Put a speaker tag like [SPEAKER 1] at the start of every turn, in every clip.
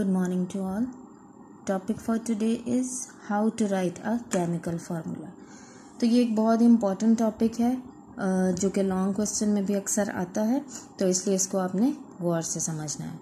[SPEAKER 1] good morning to all topic for today is how to write a chemical formula तो ये एक बहुत ही important topic है जो कि लॉन्ग क्वेश्चन में भी अक्सर आता है तो इसलिए इसको आपने गौर से समझना है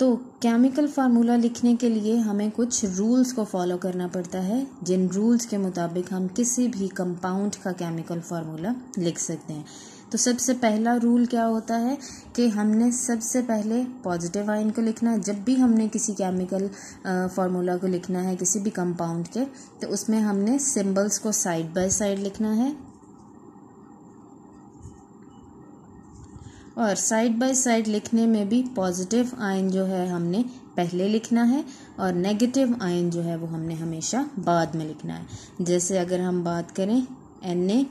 [SPEAKER 1] तो केमिकल फार्मूला लिखने के लिए हमें कुछ रूल्स को फॉलो करना पड़ता है जिन रूल्स के मुताबिक हम किसी भी कंपाउंड का केमिकल फार्मूला लिख सकते हैं तो सबसे पहला रूल क्या होता है कि हमने सबसे पहले पॉजिटिव आयन को लिखना है जब भी हमने किसी केमिकल फार्मूला को लिखना है किसी भी कंपाउंड के तो उसमें हमने सिंबल्स को साइड बाय साइड लिखना है और साइड बाय साइड लिखने में भी पॉजिटिव आयन जो है हमने पहले लिखना है और नेगेटिव आयन जो है वो हमने हमेशा बाद में लिखना है जैसे अगर हम बात करें एन ए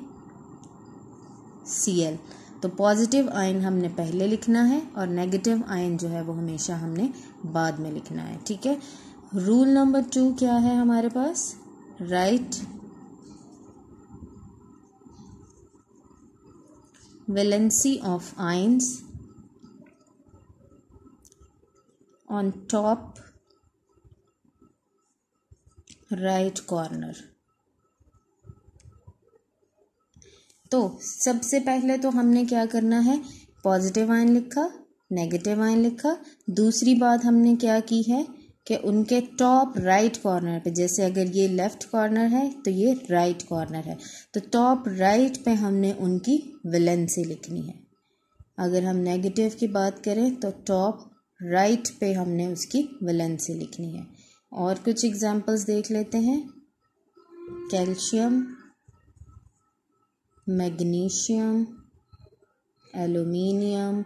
[SPEAKER 1] सी एल तो पॉजिटिव आयन हमने पहले लिखना है और नेगेटिव आयन जो है वो हमेशा हमने बाद में लिखना है ठीक है रूल नंबर टू क्या है हमारे पास right valency of ions on top right corner तो सबसे पहले तो हमने क्या करना है पॉजिटिव आयन लिखा नेगेटिव आयन लिखा दूसरी बात हमने क्या की है कि उनके टॉप राइट कॉर्नर पे जैसे अगर ये लेफ़्ट कॉर्नर है तो ये राइट कॉर्नर है तो टॉप राइट पे हमने उनकी वैलेंसी लिखनी है अगर हम नेगेटिव की बात करें तो टॉप राइट पे हमने उसकी वैलेंसी लिखनी है और कुछ एग्जांपल्स देख लेते हैं कैल्शियम मैग्नीशियम एलुमिनियम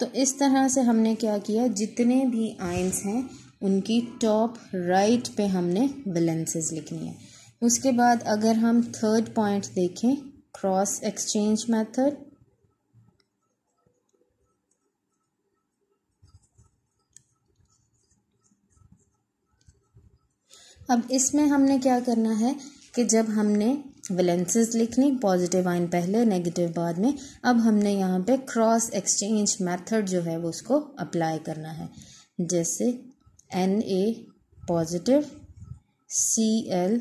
[SPEAKER 1] तो इस तरह से हमने क्या किया जितने भी आयंस हैं उनकी टॉप राइट पे हमने बैलेंसेस लिखनी है उसके बाद अगर हम थर्ड पॉइंट देखें क्रॉस एक्सचेंज मेथड अब इसमें हमने क्या करना है कि जब हमने वैलेंसेस लिखनी पॉजिटिव आइन पहले नेगेटिव बाद में अब हमने यहाँ पे क्रॉस एक्सचेंज मेथड जो है वो उसको अप्लाई करना है जैसे N A positive C L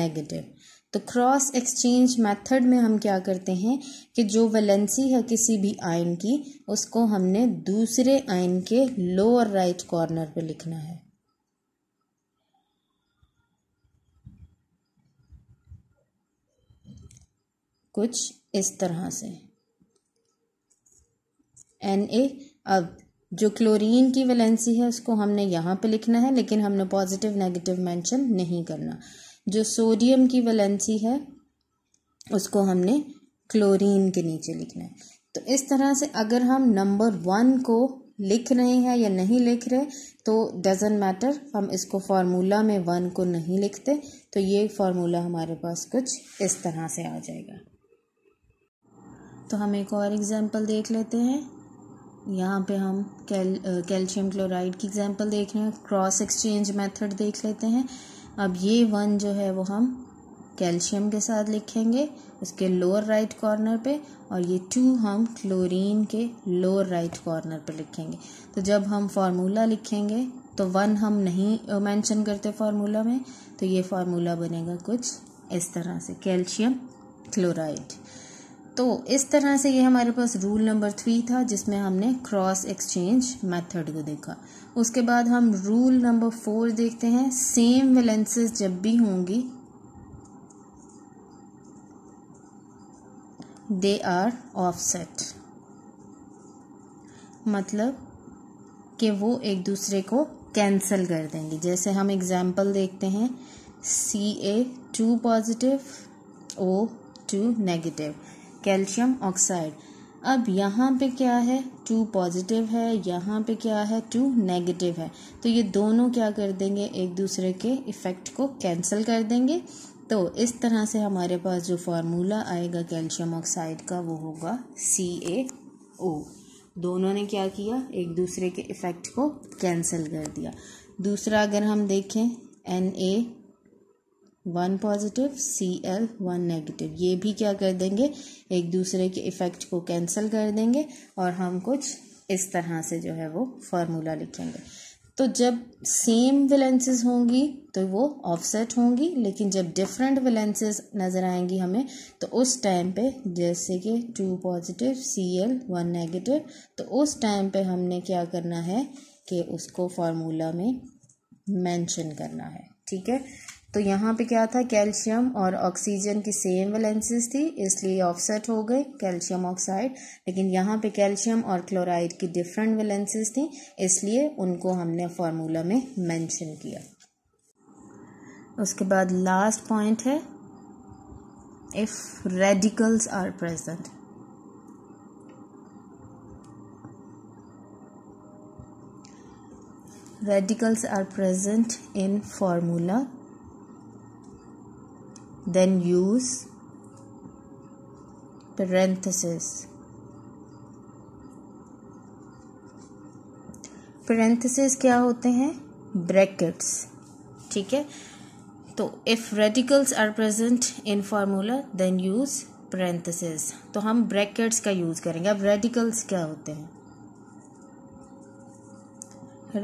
[SPEAKER 1] negative तो क्रॉस एक्सचेंज मेथड में हम क्या करते हैं कि जो वैलेंसी है किसी भी आयन की उसको हमने दूसरे आयन के लोअर राइट कॉर्नर पे लिखना है कुछ इस तरह से एन ए अब जो क्लोरीन की वैलेंसी है उसको हमने यहाँ पे लिखना है लेकिन हमने पॉजिटिव नेगेटिव मेंशन नहीं करना जो सोडियम की वैलेंसी है उसको हमने क्लोरीन के नीचे लिखना है तो इस तरह से अगर हम नंबर वन को लिख रहे हैं या नहीं लिख रहे तो डजेंट मैटर हम इसको फार्मूला में वन को नहीं लिखते तो ये फार्मूला हमारे पास कुछ इस तरह से आ जाएगा तो हम एक और एग्ज़ाम्पल देख लेते हैं यहाँ पे हम कैल कैल्शियम क्लोराइड की एग्ज़ाम्पल देख रहे हैं क्रॉस एक्सचेंज मेथड देख लेते हैं अब ये वन जो है वो हम कैल्शियम के साथ लिखेंगे उसके लोअर राइट कॉर्नर पे और ये टू हम क्लोरीन के लोअर राइट कॉर्नर पे लिखेंगे तो जब हम फार्मूला लिखेंगे तो वन हम नहीं मेंशन करते फार्मूला में तो ये फार्मूला बनेगा कुछ इस तरह से कैल्शियम क्लोराइड तो इस तरह से ये हमारे पास रूल नंबर थ्री था जिसमें हमने क्रॉस एक्सचेंज मेथड को देखा उसके बाद हम रूल नंबर फोर देखते हैं सेम वैलेंसेस जब भी होंगी दे आर ऑफसेट मतलब कि वो एक दूसरे को कैंसिल कर देंगे जैसे हम एग्ज़ाम्पल देखते हैं C A two positive O two negative calcium oxide अब यहाँ पे क्या है टू पॉजिटिव है यहाँ पे क्या है टू नेगेटिव है तो ये दोनों क्या कर देंगे एक दूसरे के इफ़ेक्ट को कैंसिल कर देंगे तो इस तरह से हमारे पास जो फार्मूला आएगा कैल्शियम ऑक्साइड का वो होगा सी ए ओ दोनों ने क्या किया एक दूसरे के इफ़ेक्ट को कैंसिल कर दिया दूसरा अगर हम देखें N A one positive C L one negative ये भी क्या कर देंगे एक दूसरे के इफ़ेक्ट को कैंसिल कर देंगे और हम कुछ इस तरह से जो है वो फार्मूला लिखेंगे तो जब सेम वैलेंसेस होंगी तो वो ऑफसेट होंगी लेकिन जब डिफरेंट वैलेंसेस नज़र आएंगी हमें तो उस टाइम पे जैसे कि two positive C L one negative तो उस टाइम पे हमने क्या करना है कि उसको फार्मूला में मेंशन करना है ठीक है तो यहाँ पे क्या था कैल्शियम और ऑक्सीजन की सेम वैलेंसीज थी इसलिए ऑफसेट हो गए कैल्शियम ऑक्साइड लेकिन यहाँ पे कैल्शियम और क्लोराइड की डिफरेंट वैलेंसेस थी इसलिए उनको हमने फॉर्मूला में मेंशन किया उसके बाद लास्ट पॉइंट है if radicals are present radicals are present in formula then use parenthesis parenthesis क्या होते हैं ब्रैकेट्स ठीक है तो if radicals are present in formula then use parenthesis तो हम ब्रैकेट्स का यूज़ करेंगे अब रेडिकल्स क्या होते हैं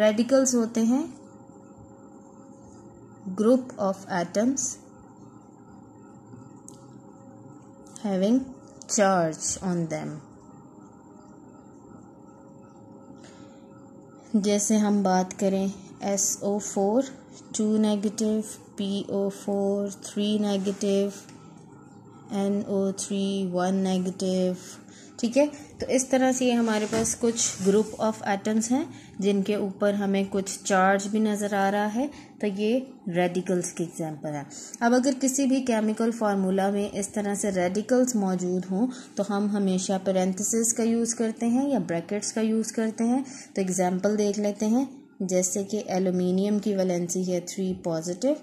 [SPEAKER 1] रेडिकल्स होते हैं group of atoms having charge on them जैसे हम बात करें S O four two negative P O four three negative N O three one negative ठीक है तो इस तरह से ये हमारे पास कुछ ग्रुप ऑफ एटम्स हैं जिनके ऊपर हमें कुछ चार्ज भी नज़र आ रहा है तो ये रेडिकल्स की एग्जांपल है अब अगर किसी भी केमिकल फार्मूला में इस तरह से रेडिकल्स मौजूद हों तो हम हमेशा पेरेंथिस का यूज़ करते हैं या ब्रैकेट्स का यूज़ करते हैं तो एग्ज़ाम्पल देख लेते हैं जैसे कि एलुमिनियम की वैलेंसी है थ्री पॉजिटिव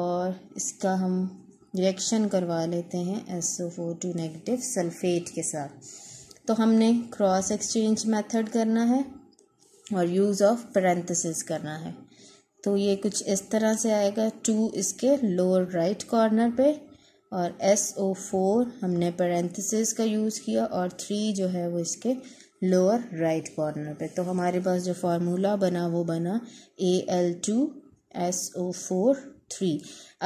[SPEAKER 1] और इसका हम रिएक्शन करवा लेते हैं S O four two negative sulphate के साथ तो हमने क्रॉस एक्सचेंज मेथड करना है और यूज़ ऑफ पेरेंथेसिस करना है तो ये कुछ इस तरह से आएगा टू इसके लोअर राइट कॉर्नर पे और एस ओ फोर हमने पेरेंथेसिस का यूज़ किया और थ्री जो है वो इसके लोअर राइट कॉर्नर पे तो हमारे पास जो फार्मूला बना वो बना A L two S O four three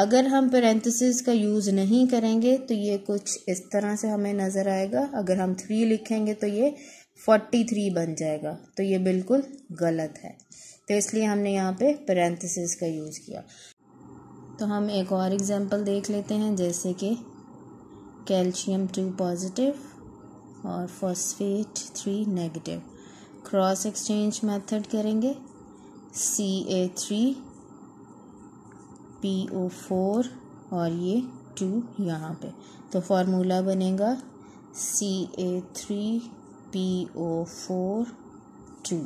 [SPEAKER 1] अगर हम पेरेंथिस का यूज़ नहीं करेंगे तो ये कुछ इस तरह से हमें नज़र आएगा अगर हम थ्री लिखेंगे तो ये फोर्टी थ्री बन जाएगा तो ये बिल्कुल गलत है तो इसलिए हमने यहाँ पे पेरेंथिस का यूज़ किया तो हम एक और एग्ज़ाम्पल देख लेते हैं जैसे कि कैल्शियम टू पॉजिटिव और phosphate three negative cross exchange method करेंगे C A three P O four और ये टू यहाँ पे तो फार्मूला बनेगा C A three P O four two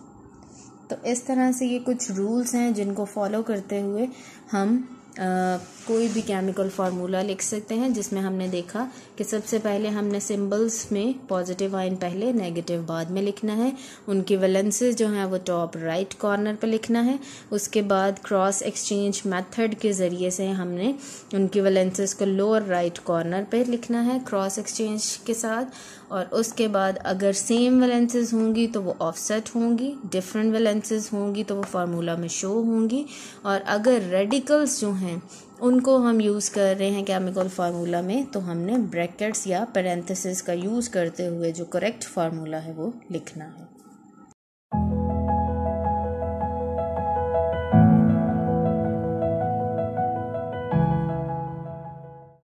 [SPEAKER 1] तो इस तरह से ये कुछ रूल्स हैं जिनको फॉलो करते हुए हम कोई भी केमिकल फार्मूला लिख सकते हैं जिसमें हमने देखा कि सबसे पहले हमने सिंबल्स में पॉजिटिव आइन पहले नेगेटिव बाद में लिखना है उनकी वलेंसेज जो हैं वो टॉप राइट कॉर्नर पर लिखना है उसके बाद क्रॉस एक्सचेंज मेथड के ज़रिए से हमने उनकी वलेंसेज को लोअर राइट कॉर्नर पर लिखना है क्रॉस एक्सचेंज के साथ और उसके बाद अगर सेम वैलेंसेस होंगी तो वो ऑफसेट होंगी डिफरेंट वैलेंसेस होंगी तो वो फार्मूला में शो होंगी और अगर रेडिकल्स जो हैं उनको हम यूज़ कर रहे हैं केमिकल फार्मूला में तो हमने ब्रैकेट्स या पेरेंथेसिस का यूज़ करते हुए जो करेक्ट फार्मूला है वो लिखना है